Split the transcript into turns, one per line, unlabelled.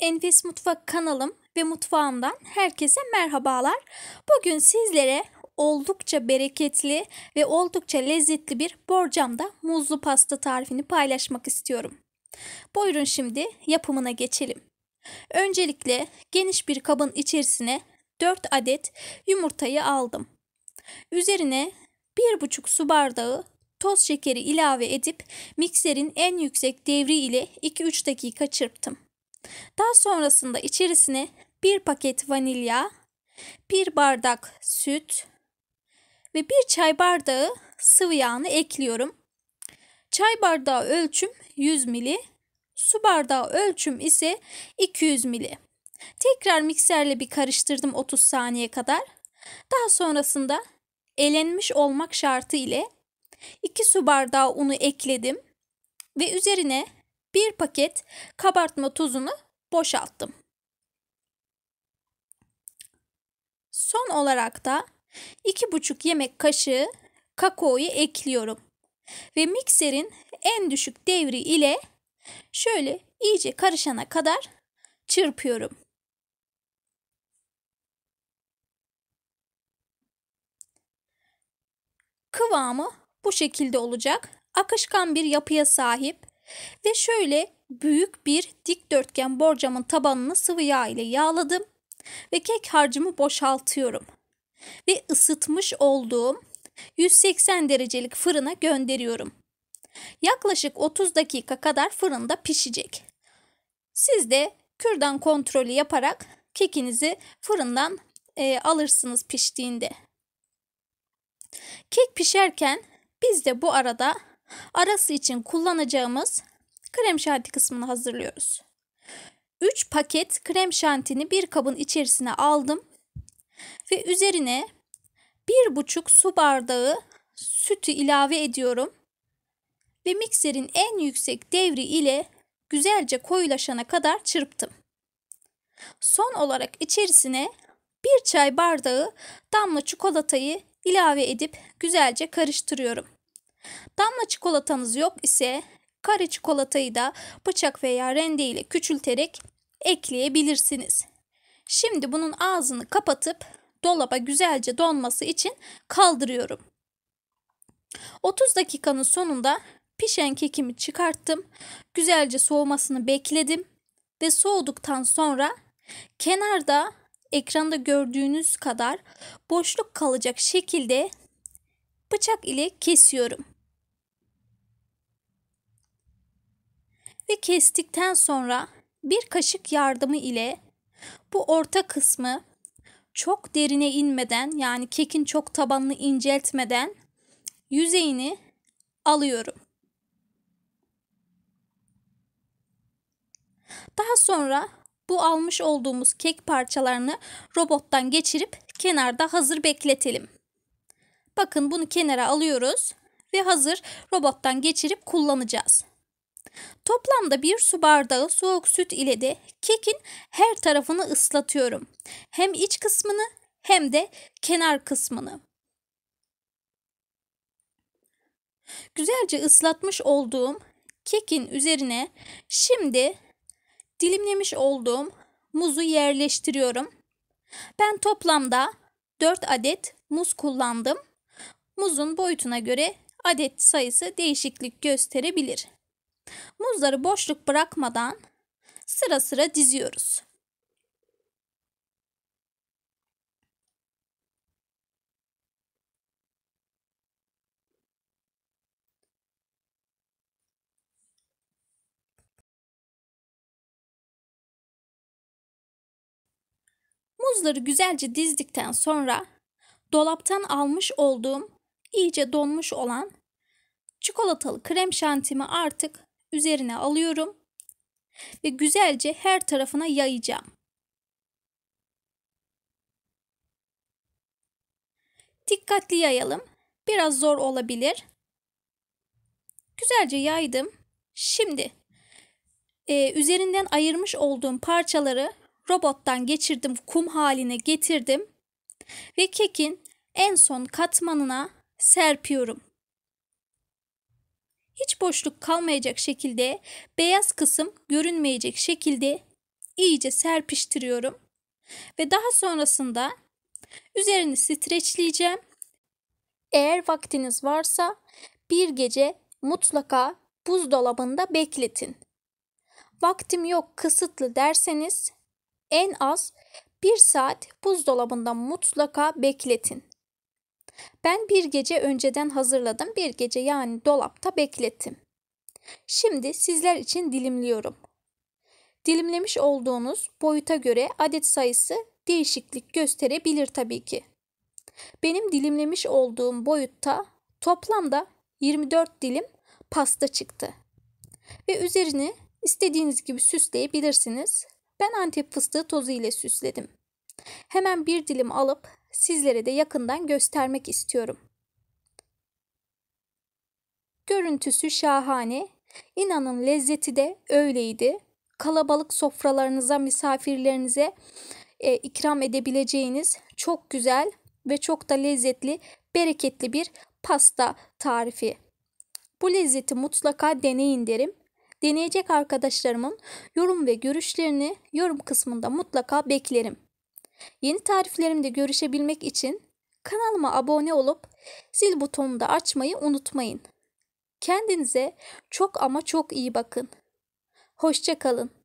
Enfes Mutfak kanalım ve mutfağımdan herkese merhabalar. Bugün sizlere oldukça bereketli ve oldukça lezzetli bir borcamda muzlu pasta tarifini paylaşmak istiyorum. Buyurun şimdi yapımına geçelim. Öncelikle geniş bir kabın içerisine 4 adet yumurtayı aldım. Üzerine 1,5 su bardağı toz şekeri ilave edip mikserin en yüksek devri ile 2-3 dakika çırptım. Daha sonrasında içerisine bir paket vanilya, bir bardak süt ve bir çay bardağı sıvı yağını ekliyorum. Çay bardağı ölçüm 100 ml, su bardağı ölçüm ise 200 ml. Tekrar mikserle bir karıştırdım 30 saniye kadar. Daha sonrasında elenmiş olmak şartı ile 2 su bardağı unu ekledim ve üzerine bir paket kabartma tozunu boşalttım. Son olarak da 2,5 yemek kaşığı kakaoyu ekliyorum. Ve mikserin en düşük devri ile şöyle iyice karışana kadar çırpıyorum. Kıvamı bu şekilde olacak. Akışkan bir yapıya sahip. Ve şöyle büyük bir dikdörtgen borcamın tabanını sıvı yağ ile yağladım ve kek harcımı boşaltıyorum. Ve ısıtmış olduğum 180 derecelik fırına gönderiyorum. Yaklaşık 30 dakika kadar fırında pişecek. Siz de kürdan kontrolü yaparak kekinizi fırından e, alırsınız piştiğinde. Kek pişerken biz de bu arada Arası için kullanacağımız krem şanti kısmını hazırlıyoruz. 3 paket krem şantini bir kabın içerisine aldım ve üzerine 1,5 su bardağı sütü ilave ediyorum ve mikserin en yüksek devri ile güzelce koyulaşana kadar çırptım. Son olarak içerisine 1 çay bardağı damla çikolatayı ilave edip güzelce karıştırıyorum. Damla çikolatanız yok ise kare çikolatayı da bıçak veya rende ile küçülterek ekleyebilirsiniz. Şimdi bunun ağzını kapatıp dolaba güzelce donması için kaldırıyorum. 30 dakikanın sonunda pişen kekimi çıkarttım. Güzelce soğumasını bekledim ve soğuduktan sonra kenarda ekranda gördüğünüz kadar boşluk kalacak şekilde bıçak ile kesiyorum. Ve kestikten sonra bir kaşık yardımı ile bu orta kısmı çok derine inmeden yani kekin çok tabanını inceltmeden yüzeyini alıyorum. Daha sonra bu almış olduğumuz kek parçalarını robottan geçirip kenarda hazır bekletelim. Bakın bunu kenara alıyoruz ve hazır robottan geçirip kullanacağız. Toplamda bir su bardağı soğuk süt ile de kekin her tarafını ıslatıyorum. Hem iç kısmını hem de kenar kısmını. Güzelce ıslatmış olduğum kekin üzerine şimdi dilimlemiş olduğum muzu yerleştiriyorum. Ben toplamda 4 adet muz kullandım. Muzun boyutuna göre adet sayısı değişiklik gösterebilir. Muzları boşluk bırakmadan sıra sıra diziyoruz. Muzları güzelce dizdikten sonra dolaptan almış olduğum iyice donmuş olan çikolatalı krem şantimi artık üzerine alıyorum ve güzelce her tarafına yayacağım. Dikkatli yayalım. Biraz zor olabilir. Güzelce yaydım. Şimdi e, üzerinden ayırmış olduğum parçaları robottan geçirdim, kum haline getirdim ve kekin en son katmanına serpiyorum. Hiç boşluk kalmayacak şekilde beyaz kısım görünmeyecek şekilde iyice serpiştiriyorum. Ve daha sonrasında üzerini streçleyeceğim. Eğer vaktiniz varsa bir gece mutlaka buzdolabında bekletin. Vaktim yok kısıtlı derseniz en az bir saat buzdolabında mutlaka bekletin. Ben bir gece önceden hazırladım, bir gece yani dolapta beklettim. Şimdi sizler için dilimliyorum. Dilimlemiş olduğunuz boyuta göre adet sayısı değişiklik gösterebilir tabii ki. Benim dilimlemiş olduğum boyutta toplamda 24 dilim pasta çıktı. Ve üzerini istediğiniz gibi süsleyebilirsiniz. Ben antep fıstığı tozu ile süsledim. Hemen bir dilim alıp sizlere de yakından göstermek istiyorum. Görüntüsü şahane, inanın lezzeti de öyleydi. Kalabalık sofralarınıza, misafirlerinize e, ikram edebileceğiniz çok güzel ve çok da lezzetli, bereketli bir pasta tarifi. Bu lezzeti mutlaka deneyin derim. Deneyecek arkadaşlarımın yorum ve görüşlerini yorum kısmında mutlaka beklerim. Yeni tariflerimde görüşebilmek için kanalıma abone olup zil butonunu da açmayı unutmayın. Kendinize çok ama çok iyi bakın. Hoşçakalın.